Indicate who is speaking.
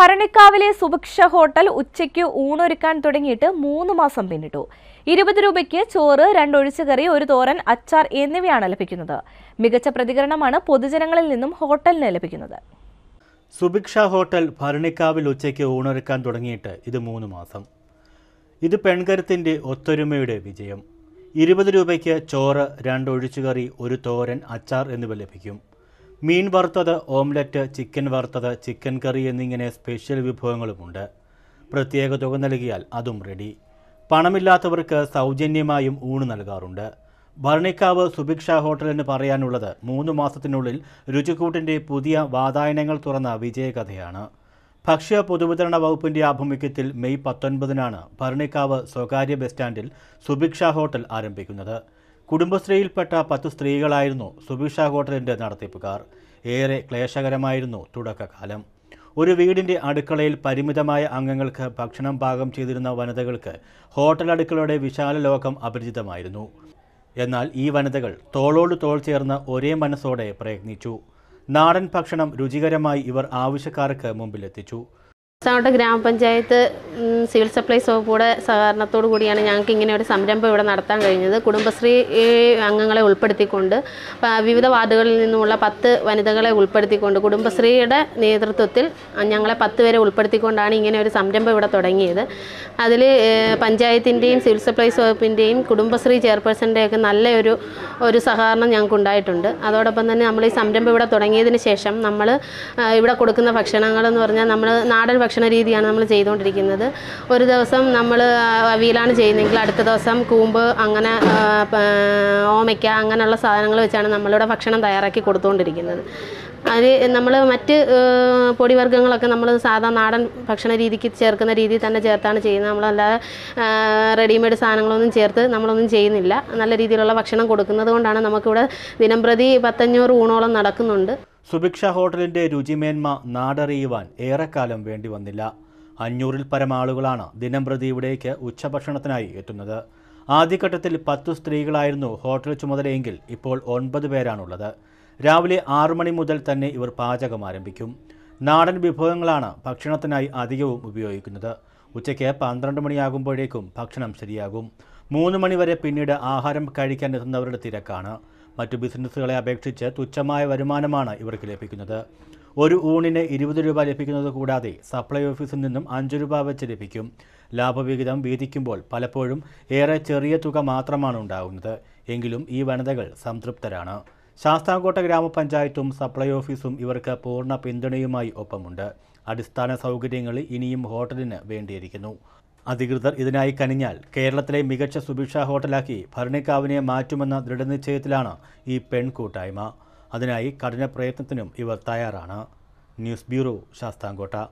Speaker 1: ഭരണിക്കാവിലെ Subhiksha hotel ഉച്ചയ്ക്ക് ഊണൊരുക്കാൻ തുടങ്ങിയിട്ട് മൂന്ന് മാസം പിന്നിട്ടു ഇരുപത് രൂപയ്ക്ക് ചോറ് രണ്ടൊഴിച്ചുകറി കറി ഒരു തോരൻ അച്ചാർ എന്നിവയാണ് ലഭിക്കുന്നത് മികച്ച പ്രതികരണമാണ് പൊതുജനങ്ങളിൽ നിന്നും ഹോട്ടലിന് ലഭിക്കുന്നത്
Speaker 2: സുഭിക്ഷ ഹോട്ടൽ ഭരണിക്കാവിൽ ഉച്ചയ്ക്ക് ഊണൊരുക്കാൻ തുടങ്ങിയിട്ട് ഇത് മൂന്ന് മാസം ഇത് പെൺകരുത്തിൻ്റെ ഒത്തൊരുമയുടെ വിജയം ഇരുപത് രൂപയ്ക്ക് ചോറ് രണ്ടൊഴിച്ചുകറി ഒരു തോരൻ അച്ചാർ എന്നിവ ലഭിക്കും മീൻ വറുത്തത് ഓംലറ്റ് ചിക്കൻ വറുത്തത് ചിക്കൻ കറി എന്നിങ്ങനെ സ്പെഷ്യൽ വിഭവങ്ങളുമുണ്ട് പ്രത്യേക തുക നൽകിയാൽ അതും റെഡി പണമില്ലാത്തവർക്ക് സൗജന്യമായും ഊണ് നൽകാറുണ്ട് ഭരണിക്കാവ് സുഭിക്ഷ ഹോട്ടലിന് പറയാനുള്ളത് മൂന്ന് മാസത്തിനുള്ളിൽ രുചിക്കൂട്ടിൻ്റെ പുതിയ വാതായനങ്ങൾ തുറന്ന വിജയകഥയാണ് ഭക്ഷ്യ പൊതുവിതരണ വകുപ്പിന്റെ ആഭിമുഖ്യത്തിൽ മെയ് പത്തൊൻപതിനാണ് ഭരണിക്കാവ് സ്വകാര്യ ബസ് സ്റ്റാൻഡിൽ സുഭിക്ഷ ഹോട്ടൽ ആരംഭിക്കുന്നത് കുടുംബശ്രീയിൽപ്പെട്ട പത്ത് സ്ത്രീകളായിരുന്നു സുഭിക്ഷ ഹോട്ടലിൻ്റെ നടത്തിപ്പുകാർ ഏറെ ക്ലേശകരമായിരുന്നു തുടക്കകാലം ഒരു വീടിൻ്റെ അടുക്കളയിൽ പരിമിതമായ അംഗങ്ങൾക്ക് ഭക്ഷണം പാകം ചെയ്തിരുന്ന വനിതകൾക്ക് ഹോട്ടൽ അടുക്കളയുടെ വിശാല ലോകം അപരിചിതമായിരുന്നു എന്നാൽ ഈ വനിതകൾ തോളോട് തോൾ ചേർന്ന് ഒരേ മനസ്സോടെ പ്രയത്നിച്ചു നാടൻ ഭക്ഷണം രുചികരമായി ഇവർ ആവശ്യക്കാർക്ക് മുമ്പിലെത്തിച്ചു
Speaker 1: സാവട്ട ഗ്രാമപഞ്ചായത്ത് സിവിൽ സപ്ലൈസ് വകുപ്പുകൂടെ സഹകരണത്തോടു കൂടിയാണ് ഞങ്ങൾക്ക് ഇങ്ങനെ ഒരു സംരംഭം ഇവിടെ നടത്താൻ കഴിഞ്ഞത് കുടുംബശ്രീ അംഗങ്ങളെ ഉൾപ്പെടുത്തിക്കൊണ്ട് വിവിധ വാർഡുകളിൽ നിന്നുമുള്ള പത്ത് വനിതകളെ ഉൾപ്പെടുത്തിക്കൊണ്ട് കുടുംബശ്രീയുടെ നേതൃത്വത്തിൽ ഞങ്ങളെ പത്ത് പേരെ ഉൾപ്പെടുത്തിക്കൊണ്ടാണ് ഇങ്ങനെ ഒരു സംരംഭം ഇവിടെ തുടങ്ങിയത് അതിൽ പഞ്ചായത്തിൻ്റെയും സിവിൽ സപ്ലൈസ് വകുപ്പിൻ്റെയും കുടുംബശ്രീ ചെയർപേഴ്സൻ്റെയൊക്കെ നല്ലൊരു ഒരു സഹകരണം ഞങ്ങൾക്ക് ഉണ്ടായിട്ടുണ്ട് അതോടൊപ്പം തന്നെ നമ്മൾ ഈ സംരംഭം ഇവിടെ തുടങ്ങിയതിന് ശേഷം നമ്മൾ ഇവിടെ കൊടുക്കുന്ന ഭക്ഷണങ്ങൾ എന്ന് പറഞ്ഞാൽ നമ്മൾ നാടൻ ഭക്ഷണ രീതിയാണ് നമ്മൾ ചെയ്തുകൊണ്ടിരിക്കുന്നത് ഒരു ദിവസം നമ്മൾ അവിയലാണ് ചെയ്യുന്നതെങ്കിൽ അടുത്ത ദിവസം കൂമ്പ് അങ്ങനെ ഓമയ്ക്ക അങ്ങനെയുള്ള സാധനങ്ങൾ വെച്ചാണ് നമ്മളിവിടെ ഭക്ഷണം തയ്യാറാക്കി കൊടുത്തുകൊണ്ടിരിക്കുന്നത് അത് നമ്മൾ മറ്റ് പൊടിവർഗ്ഗങ്ങളൊക്കെ നമ്മൾ സാധാ നാടൻ ഭക്ഷണ രീതിക്ക് ചേർക്കുന്ന രീതിയിൽ തന്നെ ചേർത്താണ് ചെയ്യുന്നത് നമ്മളല്ലാതെ റെഡിമെയ്ഡ് സാധനങ്ങളൊന്നും ചേർത്ത് നമ്മളൊന്നും ചെയ്യുന്നില്ല നല്ല രീതിയിലുള്ള ഭക്ഷണം കൊടുക്കുന്നത് കൊണ്ടാണ് നമുക്കിവിടെ ദിനംപ്രതി പത്തഞ്ഞൂറ് ഊണോളം നടക്കുന്നുണ്ട്
Speaker 2: സുഭിക്ഷ ഹോട്ടലിൻ്റെ രുചിമേന്മ നാടറിയുവാൻ ഏറെക്കാലം വേണ്ടി വന്നില്ല അഞ്ഞൂറിൽ പരം ആളുകളാണ് ദിനംപ്രതി ഇവിടേക്ക് ഉച്ചഭക്ഷണത്തിനായി എത്തുന്നത് ആദ്യഘട്ടത്തിൽ പത്ത് സ്ത്രീകളായിരുന്നു ഹോട്ടൽ ചുമതലയെങ്കിൽ ഇപ്പോൾ ഒൻപത് പേരാണുള്ളത് രാവിലെ ആറു മണി മുതൽ തന്നെ ഇവർ പാചകം ആരംഭിക്കും നാടൻ വിഭവങ്ങളാണ് ഭക്ഷണത്തിനായി അധികവും ഉപയോഗിക്കുന്നത് ഉച്ചയ്ക്ക് പന്ത്രണ്ട് മണിയാകുമ്പോഴേക്കും ഭക്ഷണം ശരിയാകും മൂന്ന് മണിവരെ പിന്നീട് ആഹാരം കഴിക്കാൻ എത്തുന്നവരുടെ തിരക്കാണ് മറ്റു ബിസിനസ്സുകളെ അപേക്ഷിച്ച് തുച്ഛമായ വരുമാനമാണ് ഇവർക്ക് ലഭിക്കുന്നത് ഒരു ഊണിന് ഇരുപത് രൂപ ലഭിക്കുന്നത് കൂടാതെ സപ്ലൈ ഓഫീസിൽ നിന്നും അഞ്ച് രൂപ വെച്ച് ലഭിക്കും ലാഭവിഹിതം വീതിക്കുമ്പോൾ പലപ്പോഴും ഏറെ ചെറിയ തുക മാത്രമാണ് ഉണ്ടാകുന്നത് എങ്കിലും ഈ വനിതകൾ സംതൃപ്തരാണ് ശാസ്താംകോട്ട ഗ്രാമപഞ്ചായത്തും സപ്ലൈ ഓഫീസും ഇവർക്ക് പൂർണ്ണ പിന്തുണയുമായി ഒപ്പമുണ്ട് അടിസ്ഥാന സൗകര്യങ്ങൾ ഇനിയും ഹോട്ടലിന് വേണ്ടിയിരിക്കുന്നു അധികൃതർ ഇതിനായി കനിഞ്ഞാൽ കേരളത്തിലെ മികച്ച സുഭിക്ഷ ഹോട്ടലാക്കി ഭരണിക്കാവിനെ മാറ്റുമെന്ന ദൃഢനിശ്ചയത്തിലാണ് ഈ പെൺകൂട്ടായ്മ അതിനായി കഠിന പ്രയത്നത്തിനും ഇവർ തയ്യാറാണ് ന്യൂസ് ബ്യൂറോ ശാസ്താംകോട്ട